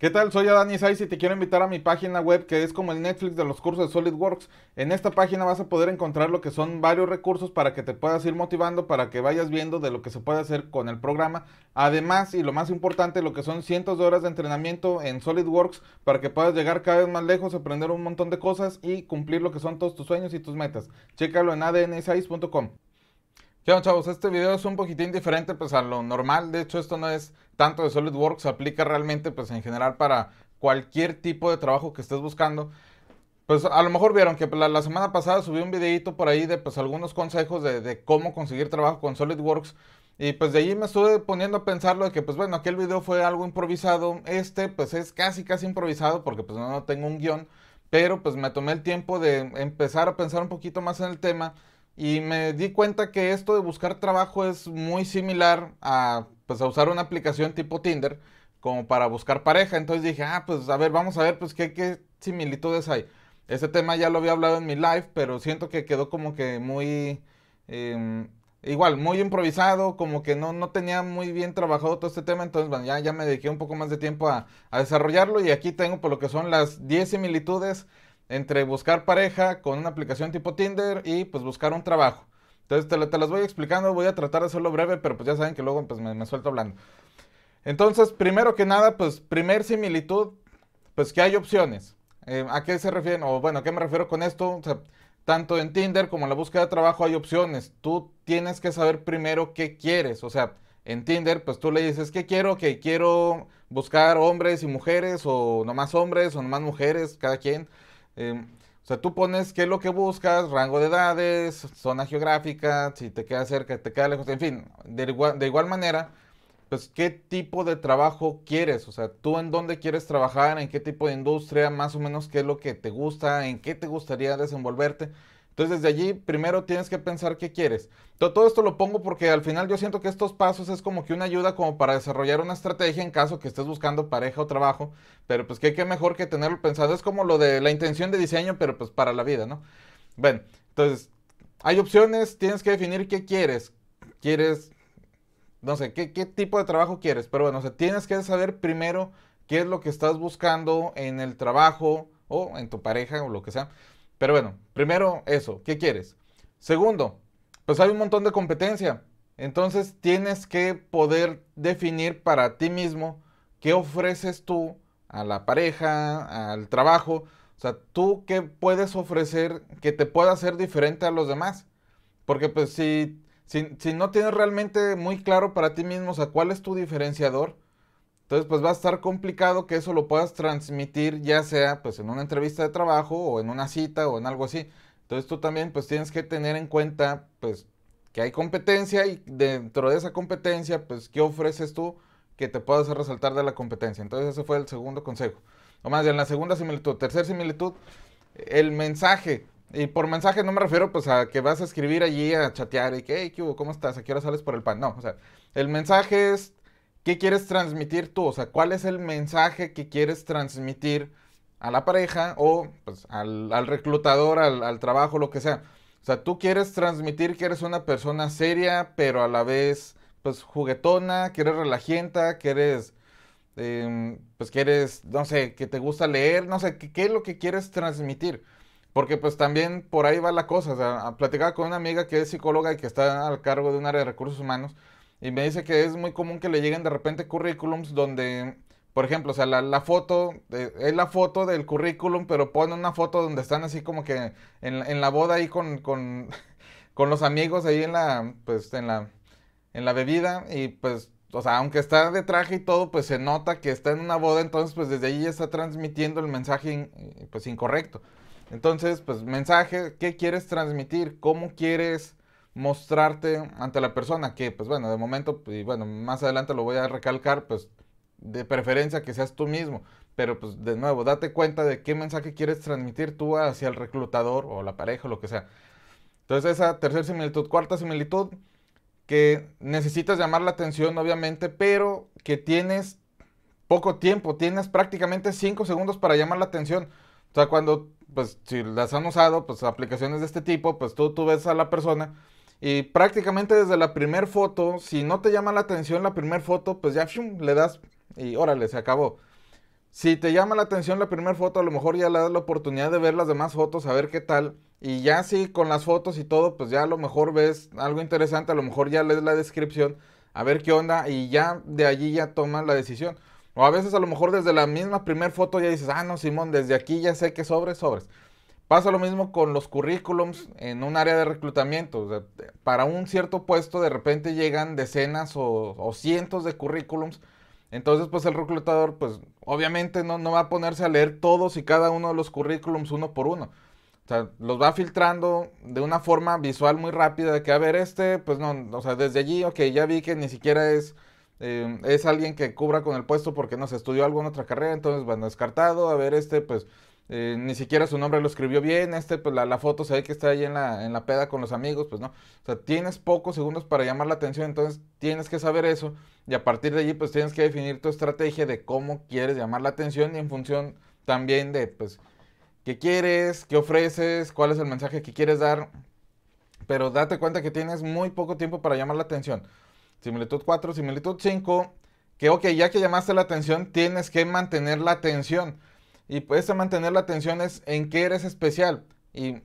¿Qué tal? Soy Adani Saiz y te quiero invitar a mi página web que es como el Netflix de los cursos de SolidWorks. En esta página vas a poder encontrar lo que son varios recursos para que te puedas ir motivando, para que vayas viendo de lo que se puede hacer con el programa. Además, y lo más importante, lo que son cientos de horas de entrenamiento en SolidWorks para que puedas llegar cada vez más lejos, aprender un montón de cosas y cumplir lo que son todos tus sueños y tus metas. Chécalo en adnisais.com. ¿Qué chavos? Este video es un poquitín diferente pues, a lo normal. De hecho, esto no es tanto de SolidWorks, aplica realmente pues, en general para cualquier tipo de trabajo que estés buscando. Pues a lo mejor vieron que pues, la, semana pasada subí un videito por ahí de pues, algunos consejos de, cómo conseguir trabajo con SolidWorks. Y pues de ahí me estuve poniendo a pensarlo de que, pues bueno, aquel video fue algo improvisado. Este, pues es casi, casi improvisado porque pues no, no tengo un guión. Pero pues me tomé el tiempo de empezar a pensar un poquito más en el tema. Y me di cuenta que esto de buscar trabajo es muy similar pues, a, usar una aplicación tipo Tinder como para buscar pareja. Entonces dije, ah, pues a ver, vamos a ver, pues qué, similitudes hay. Ese tema ya lo había hablado en mi live, pero siento que quedó como que muy... Em, igual, muy improvisado, como que no, no tenía muy bien trabajado todo este tema, entonces bueno, ya, ya me dediqué un poco más de tiempo a, a desarrollarlo y aquí tengo por lo que son las 10 similitudes entre buscar pareja con una aplicación tipo Tinder y pues buscar un trabajo. Entonces te, las voy explicando, voy a tratar de hacerlo breve, pero pues ya saben que luego pues me, suelto hablando. Entonces, primero que nada, pues primer similitud, pues que hay opciones. Eh, ¿A qué se refieren? O bueno, ¿a qué me refiero con esto? O sea, tanto en Tinder como en la búsqueda de trabajo hay opciones. Tú tienes que saber primero qué quieres. O sea, en Tinder, pues tú le dices, ¿qué quiero? Que quiero buscar hombres y mujeres, o nomás hombres, o nomás mujeres, cada quien. Em, o sea, tú pones qué es lo que buscas, rango de edades, zona geográfica, si te queda cerca, te queda lejos, en fin, de igual, de igual manera, pues qué tipo de trabajo quieres, o sea, tú en dónde quieres trabajar, en qué tipo de industria, más o menos qué es lo que te gusta, en qué te gustaría desenvolverte. Entonces, desde allí, primero tienes que pensar qué quieres. Todo esto lo pongo porque al final yo siento que estos pasos es como que una ayuda como para desarrollar una estrategia en caso que estés buscando pareja o trabajo, pero pues qué, mejor que tenerlo pensado. Es como lo de la intención de diseño, pero pues para la vida, ¿no? Bueno, entonces, hay opciones, tienes que definir qué quieres. ¿Quieres no sé, ¿qué, qué, tipo de trabajo quieres, pero bueno, o tienes que saber primero qué es lo que estás buscando en el trabajo o en tu pareja o lo que sea. Pero bueno, primero eso, ¿qué quieres? Segundo, pues hay un montón de competencia. Entonces tienes que poder definir para ti mismo qué ofreces tú a la pareja, al trabajo. O sea, tú qué puedes ofrecer que te pueda hacer diferente a los demás. Porque pues si, si, si no tienes realmente muy claro para ti mismo, o cuál es tu diferenciador, entonces, pues va a estar complicado que eso lo puedas transmitir ya sea pues en una entrevista de trabajo o en una cita o en algo así. Entonces tú también pues tienes que tener en cuenta pues que hay competencia y dentro de esa competencia pues qué ofreces tú que te puedas resaltar de la competencia. Entonces ese fue el segundo consejo. O más en la segunda similitud. Tercer similitud, el mensaje. Y por mensaje no me refiero pues a que vas a escribir allí, a chatear y que, hey, ¿cómo estás? ¿A qué hora sales por el pan? No, o sea, el mensaje es ¿Qué quieres transmitir tú? O sea, ¿cuál es el mensaje que quieres transmitir a la pareja o pues, al, reclutador, al, trabajo, lo que sea? O sea, tú quieres transmitir que eres una persona seria, pero a la vez, pues, juguetona, que eres relajienta, que eres, em, pues, que eres, no sé, que te gusta leer, no sé, ¿qué, es lo que quieres transmitir? Porque, pues, también por ahí va la cosa. O sea, platicaba con una amiga que es psicóloga y que está al cargo de un área de recursos humanos y me dice que es muy común que le lleguen de repente currículums donde, por ejemplo, o sea, la, foto, es la foto del currículum, pero pone una foto donde están así como que en, la boda ahí con, los amigos ahí en la, pues, en la, en la bebida y pues... O sea, aunque está de traje y todo, pues se nota que está en una boda, entonces pues desde ahí ya está transmitiendo el mensaje pues incorrecto. Entonces, pues mensaje, ¿qué quieres transmitir? ¿Cómo quieres mostrarte ante la persona que, pues bueno, de momento, y bueno, más adelante lo voy a recalcar, pues de preferencia que seas tú mismo, pero pues de nuevo, date cuenta de qué mensaje quieres transmitir tú hacia el reclutador o la pareja o lo que sea. Entonces esa tercera similitud, cuarta similitud, que necesitas llamar la atención obviamente, pero que tienes poco tiempo, tienes prácticamente 5 segundos para llamar la atención. O sea, cuando, pues si las han usado, pues aplicaciones de este tipo, pues tú, tú ves a la persona y prácticamente desde la primera foto, si no te llama la atención la primera foto, pues ya shum, le das y órale, se acabó. Si te llama la atención la primera foto, a lo mejor ya le das la oportunidad de ver las demás fotos, a ver qué tal. Y ya sí, con las fotos y todo, pues ya a lo mejor ves algo interesante, a lo mejor ya lees la descripción, a ver qué onda, y ya de allí ya tomas la decisión. O a veces a lo mejor desde la misma primera foto ya dices, ah, no, Simón, desde aquí ya sé que sobres, sobres. Pasa lo mismo con los currículums en un área de reclutamiento. para un cierto puesto de repente llegan decenas o, cientos de currículums. Entonces, pues el reclutador, pues obviamente no, va a ponerse a leer todos y cada uno de los currículums uno por uno. O sea, los va filtrando de una forma visual muy rápida de que, a ver, este, pues no, o sea, desde allí, ok, ya vi que ni siquiera es, eh, es alguien que cubra con el puesto porque no se estudió alguna otra carrera, entonces, bueno, descartado, a ver, este, pues eh, ni siquiera su nombre lo escribió bien, este, pues la, foto se ve que está ahí en la, en la, peda con los amigos, pues no. O sea, tienes pocos segundos para llamar la atención, entonces tienes que saber eso y a partir de allí pues tienes que definir tu estrategia de cómo quieres llamar la atención y en función también de pues qué quieres, qué ofreces, cuál es el mensaje que quieres dar, pero date cuenta que tienes muy poco tiempo para llamar la atención. Similitud 4, similitud 5, que ok, ya que llamaste la atención, tienes que mantener la atención. Y pues mantener la atención es en qué eres especial. Y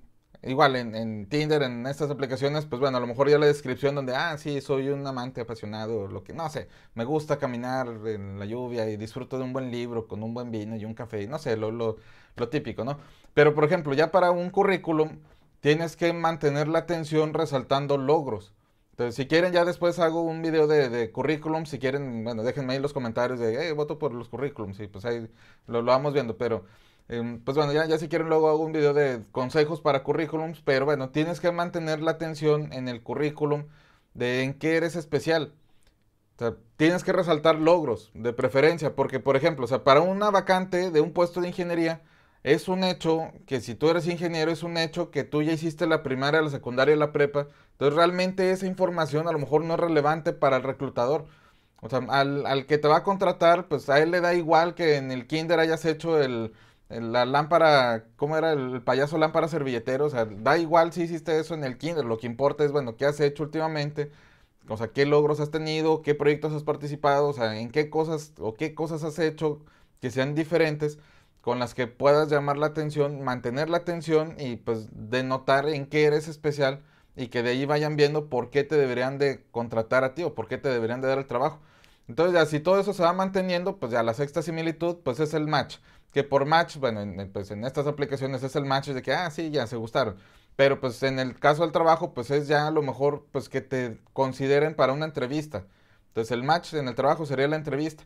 igual en, en, Tinder, en estas aplicaciones, pues bueno, a lo mejor ya la descripción donde, ah, sí, soy un amante apasionado, lo que, no sé, me gusta caminar en la lluvia y disfruto de un buen libro con un buen vino y un café, no sé, lo, lo, lo típico, ¿no? Pero por ejemplo, ya para un currículum, tienes que mantener la atención resaltando logros. Entonces, si quieren, ya después hago un video de, currículum. Si quieren, bueno, déjenme ahí los comentarios de, hey, voto por los currículums. Y pues ahí lo, vamos viendo. Pero, em, pues bueno, ya, ya, si quieren, luego hago un video de consejos para currículums. Pero bueno, tienes que mantener la atención en el currículum de en qué eres especial. O sea, tienes que resaltar logros de preferencia. Porque, por ejemplo, o sea, para una vacante de un puesto de ingeniería, es un hecho que si tú eres ingeniero, es un hecho que tú ya hiciste la primaria, la secundaria, y la prepa entonces realmente esa información a lo mejor no es relevante para el reclutador. O sea, al, que te va a contratar, pues a él le da igual que en el kinder hayas hecho el, la lámpara, ¿cómo era? El payaso lámpara servilletero. O sea, da igual si hiciste eso en el kinder. Lo que importa es, bueno, qué has hecho últimamente. O sea, qué logros has tenido, qué proyectos has participado, o sea, en qué cosas o qué cosas has hecho que sean diferentes con las que puedas llamar la atención, mantener la atención y pues denotar en qué eres especial y que de ahí vayan viendo por qué te deberían de contratar a ti o por qué te deberían de dar el trabajo. Entonces, ya si todo eso se va manteniendo, pues ya la sexta similitud, pues es el match. Que por match, bueno, en, pues en estas aplicaciones es el match de que, ah, sí, ya se gustaron. Pero pues en el caso del trabajo, pues es ya a lo mejor, pues que te consideren para una entrevista. Entonces, el match en el trabajo sería la entrevista.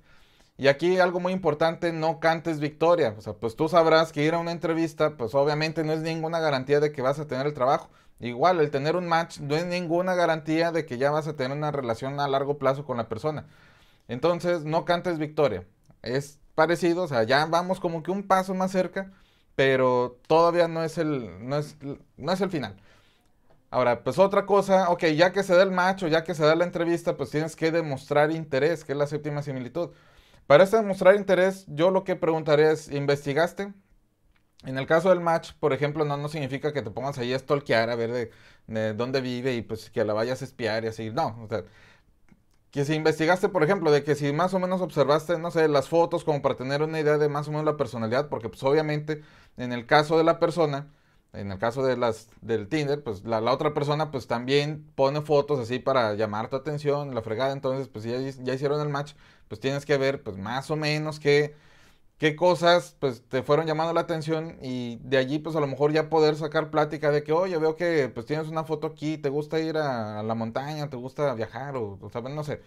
Y aquí algo muy importante, no cantes victoria. O sea, pues tú sabrás que ir a una entrevista, pues obviamente no es ninguna garantía de que vas a tener el trabajo. Igual, el tener un match no es ninguna garantía de que ya vas a tener una relación a largo plazo con la persona. Entonces, no cantes victoria. Es parecido, o sea, ya vamos como que un paso más cerca, pero todavía no es el, no es, el final. Ahora, pues otra cosa, ok, ya que se da el match o ya que se da la entrevista, pues tienes que demostrar interés, que es la séptima similitud. Para este demostrar interés, yo lo que preguntaré es, ¿investigaste? En el caso del match, por ejemplo, no, no significa que te pongas ahí a stalkear, a ver de, dónde vive y pues que la vayas a espiar y así. No, o sea, que si investigaste, por ejemplo, de que si más o menos observaste, no sé, las fotos como para tener una idea de más o menos la personalidad, porque pues obviamente en el caso de la persona, en el caso de las, del Tinder, pues la, otra persona pues también pone fotos así para llamar tu atención, la fregada, entonces pues si ya, ya hicieron el match, pues tienes que ver pues más o menos que qué cosas pues te fueron llamando la atención y de allí pues a lo mejor ya poder sacar plática de que, oye, veo que pues tienes una foto aquí, te gusta ir a, la montaña, te gusta viajar o, sabes, no sé.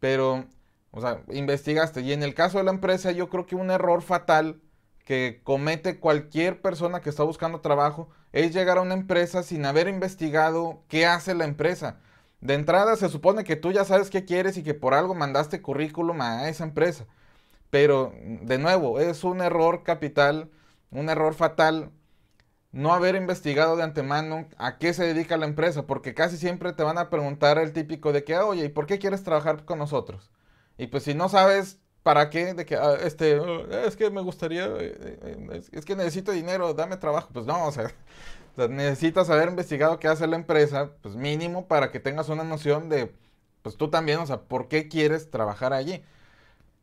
Pero, o sea, investigaste. Y en el caso de la empresa yo creo que un error fatal que comete cualquier persona que está buscando trabajo es llegar a una empresa sin haber investigado qué hace la empresa. De entrada se supone que tú ya sabes qué quieres y que por algo mandaste currículum a esa empresa. Pero, de nuevo, es un error capital, un error fatal no haber investigado de antemano a qué se dedica la empresa, porque casi siempre te van a preguntar el típico de que, ah, oye, ¿y por qué quieres trabajar con nosotros? Y pues si no sabes para qué, de que, ah, este, oh, es que me gustaría, eh, eh, es que necesito dinero, dame trabajo, pues no, o sea, necesitas haber investigado qué hace la empresa, pues mínimo para que tengas una noción de, pues tú también, o sea, por qué quieres trabajar allí.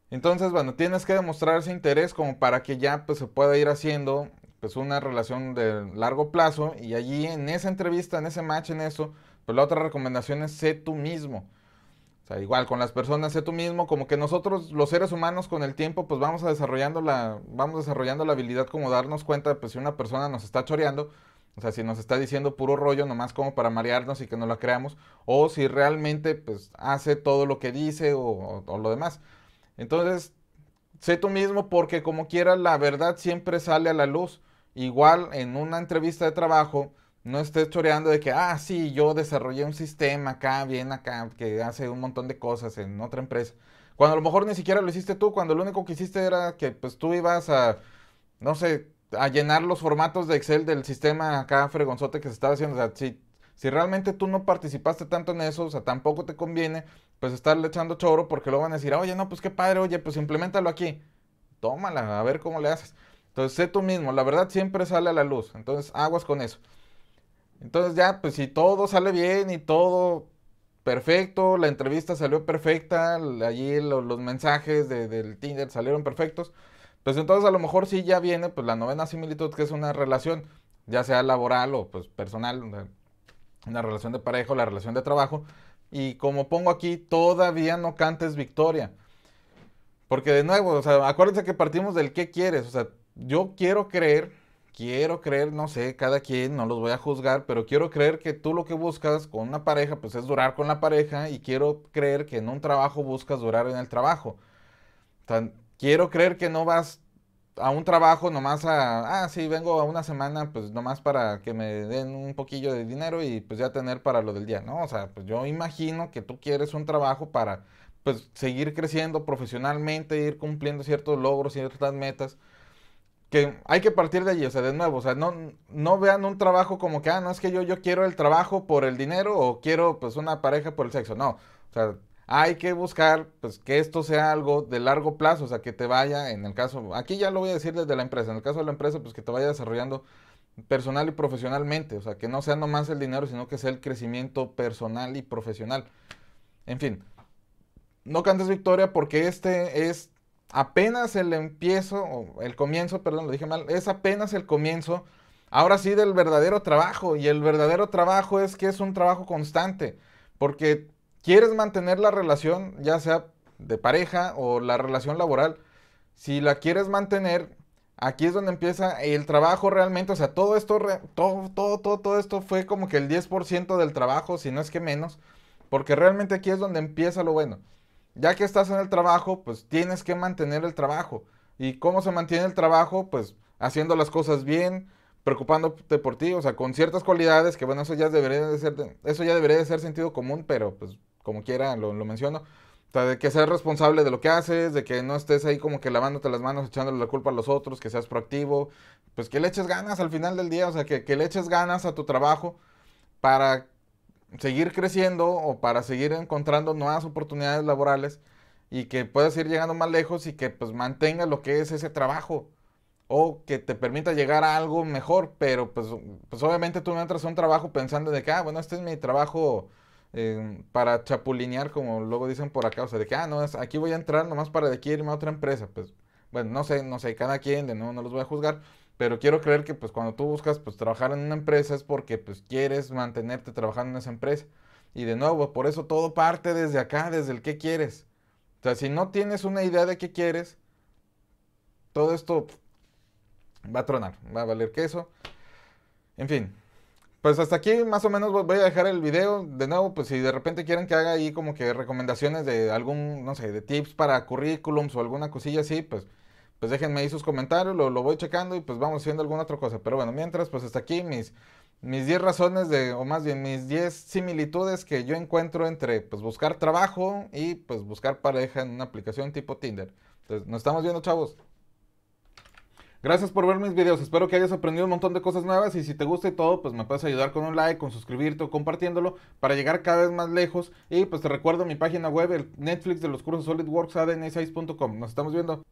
Entonces, bueno, tienes que demostrar ese interés como para que ya pues, se pueda ir haciendo pues una relación de largo plazo y allí en esa entrevista, en ese match, en eso, pues la otra recomendación es sé tú mismo. O sea, igual con las personas, sé tú mismo, como que nosotros los seres humanos con el tiempo pues vamos a desarrollando la vamos desarrollando la habilidad como darnos cuenta de pues, si una persona nos está choreando, o sea, si nos está diciendo puro rollo nomás como para marearnos y que no la creamos o si realmente pues hace todo lo que dice o lo demás. Entonces, sé tú mismo porque como quiera la verdad siempre sale a la luz. Igual en una entrevista de trabajo, no estés choreando de que, ah, sí, yo desarrollé un sistema acá, bien acá, que hace un montón de cosas en otra empresa. Cuando a lo mejor ni siquiera lo hiciste tú, cuando lo único que hiciste era que pues tú ibas a, no sé, a llenar los formatos de Excel del sistema acá fregonzote que se estaba haciendo. O sea, si, si realmente tú no participaste tanto en eso, o sea, tampoco te conviene pues estarle echando choro porque luego van a decir, oye, no, pues qué padre, oye, pues implementalo aquí. Tómala, a ver cómo le haces. Entonces, sé tú mismo, la verdad siempre sale a la luz. Entonces, aguas con eso. Entonces, ya, pues si todo sale bien y todo perfecto, la entrevista salió perfecta, allí los, mensajes de, del Tinder salieron perfectos, pues entonces a lo mejor sí ya viene pues la novena similitud que es una relación, ya sea laboral o pues personal, una, una relación de pareja o la relación de trabajo, y como pongo aquí, todavía no cantes victoria. Porque de nuevo, o sea, acuérdense que partimos del qué quieres. O sea, yo quiero creer, quiero creer, no sé, cada quien, no los voy a juzgar, pero quiero creer que tú lo que buscas con una pareja, pues es durar con la pareja y quiero creer que en un trabajo buscas durar en el trabajo. quiero creer que no vas a un trabajo nomás a, ah, sí, vengo a una semana, pues nomás para que me den un poquillo de dinero y pues ya tener para lo del día, ¿no? O sea, pues yo imagino que tú quieres un trabajo para, pues, seguir creciendo profesionalmente, ir cumpliendo ciertos logros, ciertas metas, que hay que partir de allí, o sea, de nuevo, o sea, no, no vean un trabajo como que, ah, no es que yo, yo quiero el trabajo por el dinero o quiero, pues, una pareja por el sexo, no, o sea, hay que buscar pues que esto sea algo de largo plazo, o sea, que te vaya, en el caso, aquí ya lo voy a decir desde la empresa, en el caso de la empresa, pues que te vaya desarrollando personal y profesionalmente, o sea, que no sea nomás el dinero, sino que sea el crecimiento personal y profesional. En fin, no cantes victoria porque este es apenas el empiezo, o el comienzo, perdón, lo dije mal, es apenas el comienzo, ahora sí, del verdadero trabajo, y el verdadero trabajo es que es un trabajo constante, porque quieres mantener la relación, ya sea de pareja o la relación laboral, si la quieres mantener, aquí es donde empieza el trabajo realmente. O sea, todo esto, todo, todo, todo, todo esto fue como que el 10% del trabajo, si no es que menos, porque realmente aquí es donde empieza lo bueno. Ya que estás en el trabajo, pues tienes que mantener el trabajo. ¿Y cómo se mantiene el trabajo? Pues haciendo las cosas bien, preocupándote por ti, o sea, con ciertas cualidades que bueno, eso ya debería de ser, eso ya debería de ser sentido común, pero pues como quiera lo, menciono. de que seas responsable de lo que haces, de que no estés ahí como que lavándote las manos, echándole la culpa a los otros, que seas proactivo, pues que le eches ganas al final del día, o sea, que, le eches ganas a tu trabajo para seguir creciendo o para seguir encontrando nuevas oportunidades laborales y que puedas ir llegando más lejos y que pues mantenga lo que es ese trabajo o que te permita llegar a algo mejor, pero pues, pues obviamente tú no entras a un trabajo pensando de que, ah, bueno, este es mi trabajo para chapulinear, como luego dicen por acá, o sea, de que, ah, no, aquí voy a entrar nomás para de aquí irme a otra empresa, pues, bueno, no sé, no sé, cada quien, de nuevo, no los voy a juzgar, pero quiero creer que, pues, cuando tú buscas, pues, trabajar en una empresa es porque, pues, quieres mantenerte trabajando en esa empresa. Y de nuevo, por eso todo parte desde acá, desde el qué quieres. O sea, si no tienes una idea de qué quieres, todo esto va a tronar, va a valer queso. En fin, pues hasta aquí más o menos voy a dejar el video. De nuevo, pues si de repente quieren que haga ahí como que recomendaciones de algún, no sé, de tips para currículums o alguna cosilla así, pues, pues déjenme ahí sus comentarios, lo, lo voy checando y pues vamos haciendo alguna otra cosa. Pero bueno, mientras, pues hasta aquí mis mis 10 razones de, o más bien mis 10 similitudes que yo encuentro entre pues buscar trabajo y pues buscar pareja en una aplicación tipo Tinder. Entonces, nos estamos viendo, chavos. Gracias por ver mis videos, espero que hayas aprendido un montón de cosas nuevas y si te gusta todo, pues me puedes ayudar con un like, con suscribirte o compartiéndolo para llegar cada vez más lejos y pues te recuerdo mi página web, el Netflix de los cursos SolidWorks adn Nos estamos viendo.